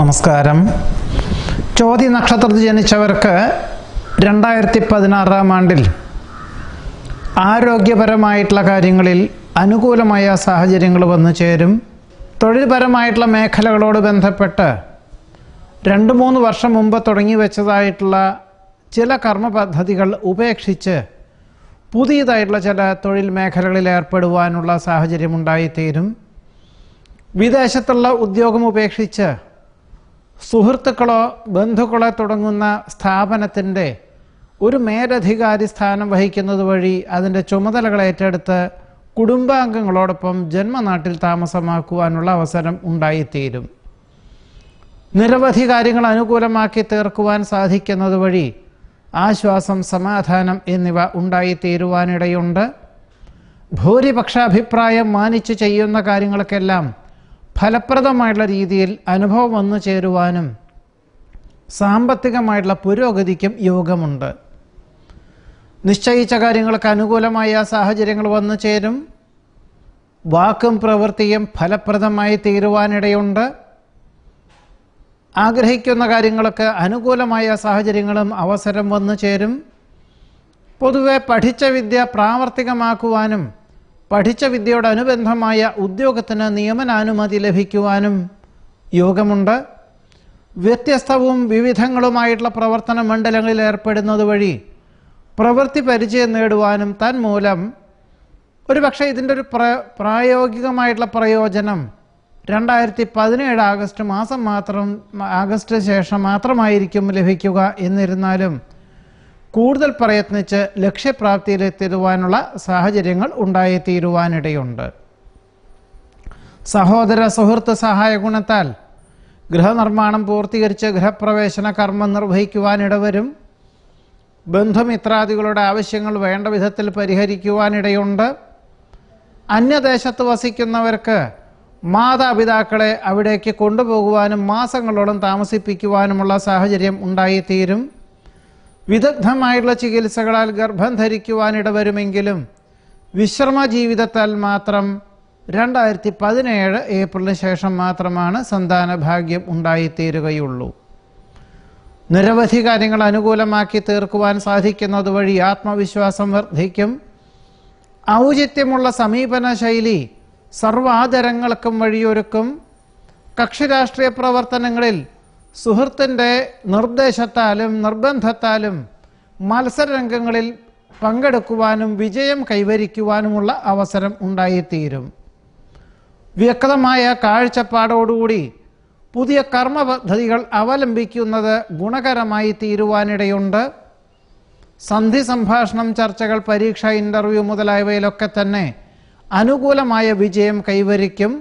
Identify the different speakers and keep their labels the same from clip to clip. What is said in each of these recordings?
Speaker 1: നമസ്കാരം ചോതി നക്ഷത്രത്തിൽ ജനിച്ചവർക്ക് രണ്ടായിരത്തി പതിനാറാം ആണ്ടിൽ ആരോഗ്യപരമായിട്ടുള്ള കാര്യങ്ങളിൽ അനുകൂലമായ സാഹചര്യങ്ങൾ വന്നു ചേരും തൊഴിൽപരമായിട്ടുള്ള മേഖലകളോട് ബന്ധപ്പെട്ട് രണ്ട് മൂന്ന് വർഷം മുമ്പ് തുടങ്ങി വെച്ചതായിട്ടുള്ള ചില കർമ്മ പദ്ധതികൾ ഉപേക്ഷിച്ച് പുതിയതായിട്ടുള്ള ചില തൊഴിൽ മേഖലകളിൽ ഏർപ്പെടുവാനുള്ള സാഹചര്യം ഉണ്ടായിത്തീരും വിദേശത്തുള്ള ഉദ്യോഗം ഉപേക്ഷിച്ച് സുഹൃത്തുക്കളോ ബന്ധുക്കളോ തുടങ്ങുന്ന സ്ഥാപനത്തിൻ്റെ ഒരു മേലധികാരി സ്ഥാനം വഹിക്കുന്നത് വഴി അതിൻ്റെ ചുമതലകൾ ഏറ്റെടുത്ത് കുടുംബാംഗങ്ങളോടൊപ്പം ജന്മനാട്ടിൽ താമസമാക്കുവാനുള്ള അവസരം ഉണ്ടായിത്തീരും നിരവധി കാര്യങ്ങൾ അനുകൂലമാക്കി തീർക്കുവാൻ സാധിക്കുന്നത് വഴി ആശ്വാസം സമാധാനം എന്നിവ ഉണ്ടായിത്തീരുവാനിടയുണ്ട് ഭൂരിപക്ഷ അഭിപ്രായം മാനിച്ചു ചെയ്യുന്ന കാര്യങ്ങൾക്കെല്ലാം ഫലപ്രദമായിട്ടുള്ള രീതിയിൽ അനുഭവം വന്നു ചേരുവാനും സാമ്പത്തികമായിട്ടുള്ള പുരോഗതിക്കും യോഗമുണ്ട് നിശ്ചയിച്ച കാര്യങ്ങൾക്ക് അനുകൂലമായ സാഹചര്യങ്ങൾ വന്നു ചേരും വാക്കും പ്രവൃത്തിയും ഫലപ്രദമായി തീരുവാനിടയുണ്ട് ആഗ്രഹിക്കുന്ന കാര്യങ്ങൾക്ക് അനുകൂലമായ സാഹചര്യങ്ങളും അവസരം വന്നു ചേരും പൊതുവെ പഠിച്ച വിദ്യ പ്രാവർത്തികമാക്കുവാനും പഠിച്ച അനുബന്ധമായ ഉദ്യോഗത്തിന് നിയമനാനുമതി ലഭിക്കുവാനും യോഗമുണ്ട് വ്യത്യസ്തവും വിവിധങ്ങളുമായിട്ടുള്ള പ്രവർത്തന മണ്ഡലങ്ങളിൽ ഏർപ്പെടുന്നത് വഴി പ്രവൃത്തി പരിചയം നേടുവാനും തന്മൂലം ഒരു പക്ഷേ ഇതിൻ്റെ ഒരു പ്രായോഗികമായിട്ടുള്ള പ്രയോജനം രണ്ടായിരത്തി പതിനേഴ് ആഗസ്റ്റ് മാസം മാത്രം ആഗസ്റ്റ് ശേഷം മാത്രമായിരിക്കും ലഭിക്കുക എന്നിരുന്നാലും കൂടുതൽ പ്രയത്നിച്ച് ലക്ഷ്യപ്രാപ്തിയിലെത്തിരുവാനുള്ള സാഹചര്യങ്ങൾ ഉണ്ടായിത്തീരുവാനിടയുണ്ട് സഹോദര സുഹൃത്ത് സഹായ ഗുണത്താൽ ഗൃഹനിർമ്മാണം പൂർത്തീകരിച്ച് ഗൃഹപ്രവേശന കർമ്മം നിർവഹിക്കുവാനിടവരും ബന്ധുമിത്രാദികളുടെ ആവശ്യങ്ങൾ വേണ്ട വിധത്തിൽ പരിഹരിക്കുവാനിടയുണ്ട് അന്യദേശത്ത് വസിക്കുന്നവർക്ക് മാതാപിതാക്കളെ അവിടേക്ക് കൊണ്ടുപോകുവാനും മാസങ്ങളോളം താമസിപ്പിക്കുവാനുമുള്ള സാഹചര്യം ഉണ്ടായിത്തീരും വിദഗ്ധമായിട്ടുള്ള ചികിത്സകളാൽ ഗർഭം ധരിക്കുവാനിടവരുമെങ്കിലും വിശ്രമ ജീവിതത്താൽ മാത്രം രണ്ടായിരത്തി പതിനേഴ് ഏപ്രിലിന് ശേഷം മാത്രമാണ് സന്താന ഭാഗ്യം ഉണ്ടായിത്തീരുകയുള്ളൂ നിരവധി കാര്യങ്ങൾ അനുകൂലമാക്കി തീർക്കുവാൻ സാധിക്കുന്നത് വഴി ആത്മവിശ്വാസം വർദ്ധിക്കും ഔചിത്യമുള്ള സമീപന ശൈലി സർവാദരങ്ങൾക്കും വഴിയൊരുക്കും കക്ഷിരാഷ്ട്രീയ പ്രവർത്തനങ്ങളിൽ സുഹൃത്തിൻ്റെ നിർദ്ദേശത്താലും നിർബന്ധത്താലും മത്സരരംഗങ്ങളിൽ പങ്കെടുക്കുവാനും വിജയം കൈവരിക്കുവാനുമുള്ള അവസരം ഉണ്ടായിത്തീരും വ്യക്തമായ കാഴ്ചപ്പാടോടുകൂടി പുതിയ കർമ്മ പദ്ധതികൾ അവലംബിക്കുന്നത് ഗുണകരമായി തീരുവാനിടയുണ്ട് സന്ധി സംഭാഷണം ചർച്ചകൾ പരീക്ഷ ഇൻ്റർവ്യൂ മുതലായവയിലൊക്കെ തന്നെ അനുകൂലമായ വിജയം കൈവരിക്കും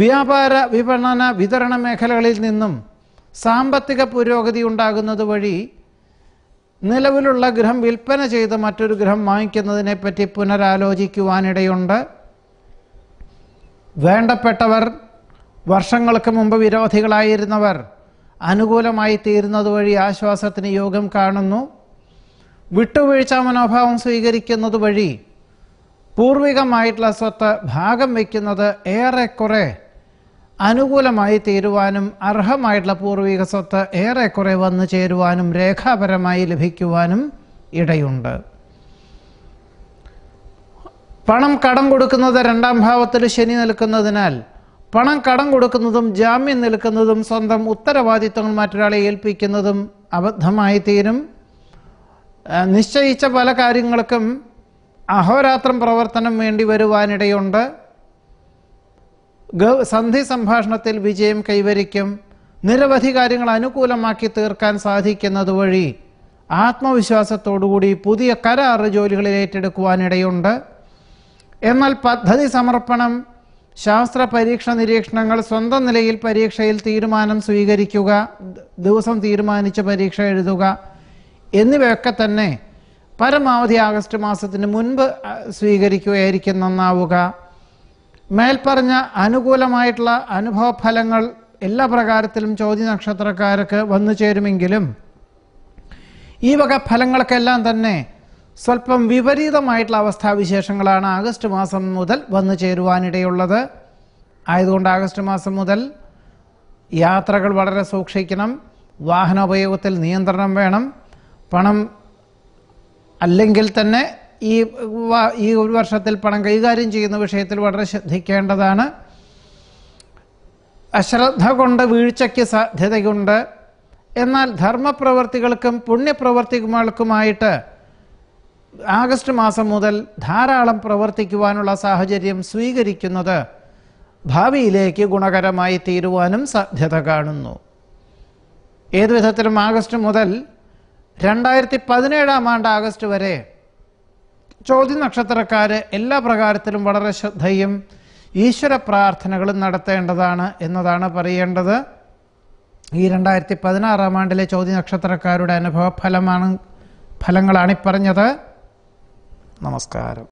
Speaker 1: വ്യാപാര വിപണന വിതരണ മേഖലകളിൽ നിന്നും സാമ്പത്തിക പുരോഗതി ഉണ്ടാകുന്നത് വഴി നിലവിലുള്ള ഗൃഹം വിൽപ്പന ചെയ്ത് മറ്റൊരു ഗൃഹം വാങ്ങിക്കുന്നതിനെപ്പറ്റി പുനരാലോചിക്കുവാനിടയുണ്ട് വേണ്ടപ്പെട്ടവർ വർഷങ്ങൾക്ക് മുമ്പ് വിരോധികളായിരുന്നവർ അനുകൂലമായി തീരുന്നത് വഴി ആശ്വാസത്തിന് യോഗം കാണുന്നു വിട്ടുവീഴ്ച മനോഭാവം സ്വീകരിക്കുന്നത് വഴി പൂർവികമായിട്ടുള്ള സ്വത്ത് ഭാഗം വയ്ക്കുന്നത് ഏറെക്കുറെ അനുകൂലമായി തീരുവാനും അർഹമായിട്ടുള്ള പൂർവീക സ്വത്ത് ഏറെക്കുറെ വന്നു ചേരുവാനും രേഖാപരമായി ലഭിക്കുവാനും ഇടയുണ്ട് പണം കടം കൊടുക്കുന്നത് രണ്ടാം ഭാവത്തിൽ ശനി നിൽക്കുന്നതിനാൽ പണം കടം കൊടുക്കുന്നതും ജാമ്യം നിൽക്കുന്നതും സ്വന്തം ഉത്തരവാദിത്തങ്ങൾ മറ്റൊരാളെ ഏൽപ്പിക്കുന്നതും അബദ്ധമായി തീരും നിശ്ചയിച്ച പല കാര്യങ്ങൾക്കും അഹോരാത്രം പ്രവർത്തനം വേണ്ടി വരുവാനിടയുണ്ട് സന്ധി സംഭാഷണത്തിൽ വിജയം കൈവരിക്കും നിരവധി കാര്യങ്ങൾ അനുകൂലമാക്കി തീർക്കാൻ സാധിക്കുന്നത് വഴി ആത്മവിശ്വാസത്തോടുകൂടി പുതിയ കരാർ ജോലികളിൽ ഏറ്റെടുക്കുവാനിടയുണ്ട് എന്നാൽ പദ്ധതി സമർപ്പണം ശാസ്ത്ര പരീക്ഷ നിരീക്ഷണങ്ങൾ സ്വന്തം നിലയിൽ പരീക്ഷയിൽ തീരുമാനം സ്വീകരിക്കുക ദിവസം തീരുമാനിച്ച് പരീക്ഷ എഴുതുക എന്നിവയൊക്കെ തന്നെ പരമാവധി ആഗസ്റ്റ് മാസത്തിന് മുൻപ് സ്വീകരിക്കുകയായിരിക്കും നന്നാവുക മേൽപ്പറഞ്ഞ അനുകൂലമായിട്ടുള്ള അനുഭവഫലങ്ങൾ എല്ലാ പ്രകാരത്തിലും ചോദ്യ നക്ഷത്രക്കാർക്ക് വന്നു ചേരുമെങ്കിലും ഈ വക ഫലങ്ങൾക്കെല്ലാം തന്നെ സ്വല്പം വിപരീതമായിട്ടുള്ള അവസ്ഥാവിശേഷങ്ങളാണ് ആഗസ്റ്റ് മാസം മുതൽ വന്നു ചേരുവാനിടയുള്ളത് ആയതുകൊണ്ട് ആഗസ്റ്റ് മാസം മുതൽ യാത്രകൾ വളരെ സൂക്ഷിക്കണം വാഹനോപയോഗത്തിൽ നിയന്ത്രണം വേണം പണം അല്ലെങ്കിൽ തന്നെ ഈ ഈ ഒരു വർഷത്തിൽ പണം കൈകാര്യം ചെയ്യുന്ന വിഷയത്തിൽ വളരെ ശ്രദ്ധിക്കേണ്ടതാണ് അശ്രദ്ധ കൊണ്ട് വീഴ്ചയ്ക്ക് സാധ്യതയുണ്ട് എന്നാൽ ധർമ്മപ്രവർത്തികൾക്കും പുണ്യപ്രവർത്തികൾക്കുമായിട്ട് ആഗസ്റ്റ് മാസം മുതൽ ധാരാളം പ്രവർത്തിക്കുവാനുള്ള സാഹചര്യം സ്വീകരിക്കുന്നത് ഭാവിയിലേക്ക് ഗുണകരമായി തീരുവാനും സാധ്യത കാണുന്നു ഏതുവിധത്തിലും ആഗസ്റ്റ് മുതൽ രണ്ടായിരത്തി പതിനേഴാം ആണ്ട് ആഗസ്റ്റ് വരെ ചോദ്യ നക്ഷത്രക്കാര് എല്ലാ പ്രകാരത്തിലും വളരെ ശ്രദ്ധയും ഈശ്വര പ്രാർത്ഥനകളും നടത്തേണ്ടതാണ് എന്നതാണ് പറയേണ്ടത് ഈ രണ്ടായിരത്തി പതിനാറാം ആണ്ടിലെ ചോദ്യ നക്ഷത്രക്കാരുടെ അനുഭവ ഫലമാണ് ഫലങ്ങളാണ് പറഞ്ഞത് നമസ്കാരം